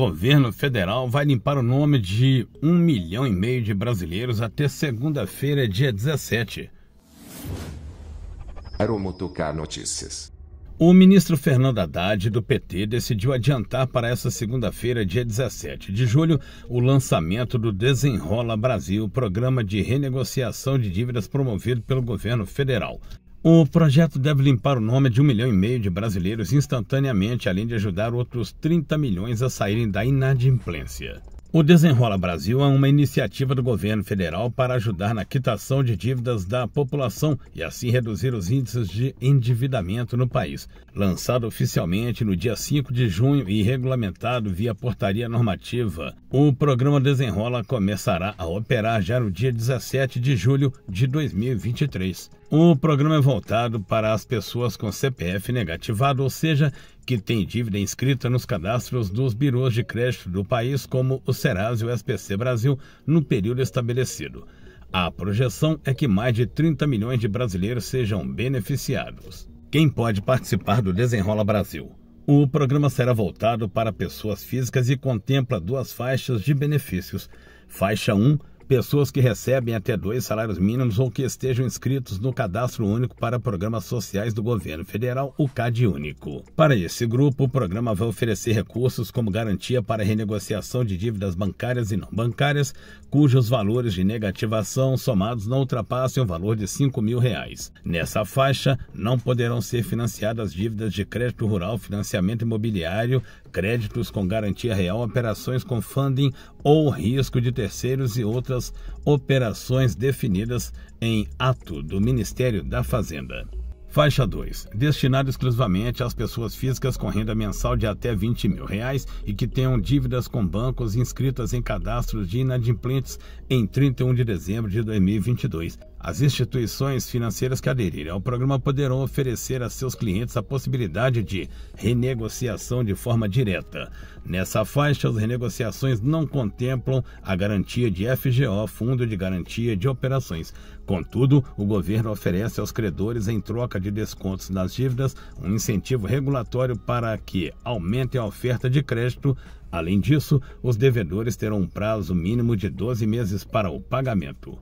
Governo federal vai limpar o nome de um milhão e meio de brasileiros até segunda-feira, dia 17. Aeromotocar Notícias. O ministro Fernando Haddad, do PT, decidiu adiantar para essa segunda-feira, dia 17 de julho, o lançamento do Desenrola Brasil, programa de renegociação de dívidas promovido pelo governo federal. O projeto deve limpar o nome de um milhão e meio de brasileiros instantaneamente, além de ajudar outros 30 milhões a saírem da inadimplência. O Desenrola Brasil é uma iniciativa do governo federal para ajudar na quitação de dívidas da população e assim reduzir os índices de endividamento no país. Lançado oficialmente no dia 5 de junho e regulamentado via portaria normativa, o programa Desenrola começará a operar já no dia 17 de julho de 2023. O programa é voltado para as pessoas com CPF negativado, ou seja, que têm dívida inscrita nos cadastros dos birôs de crédito do país, como o Serasa e o SPC Brasil, no período estabelecido. A projeção é que mais de 30 milhões de brasileiros sejam beneficiados. Quem pode participar do Desenrola Brasil? O programa será voltado para pessoas físicas e contempla duas faixas de benefícios. Faixa 1 pessoas que recebem até dois salários mínimos ou que estejam inscritos no Cadastro Único para Programas Sociais do Governo Federal, o CAD Único. Para esse grupo, o programa vai oferecer recursos como garantia para renegociação de dívidas bancárias e não bancárias, cujos valores de negativação somados não ultrapassem o valor de R$ 5 mil. Reais. Nessa faixa, não poderão ser financiadas dívidas de crédito rural, financiamento imobiliário, créditos com garantia real, operações com funding ou risco de terceiros e outras das operações definidas em ato do Ministério da Fazenda. Faixa 2. Destinado exclusivamente às pessoas físicas com renda mensal de até 20 mil reais e que tenham dívidas com bancos inscritas em cadastros de inadimplentes em 31 de dezembro de 2022, as instituições financeiras que aderirem ao programa poderão oferecer a seus clientes a possibilidade de renegociação de forma direta. Nessa faixa, as renegociações não contemplam a garantia de FGO, Fundo de Garantia de Operações. Contudo, o governo oferece aos credores, em troca de descontos nas dívidas, um incentivo regulatório para que aumente a oferta de crédito Além disso, os devedores terão um prazo mínimo de 12 meses para o pagamento.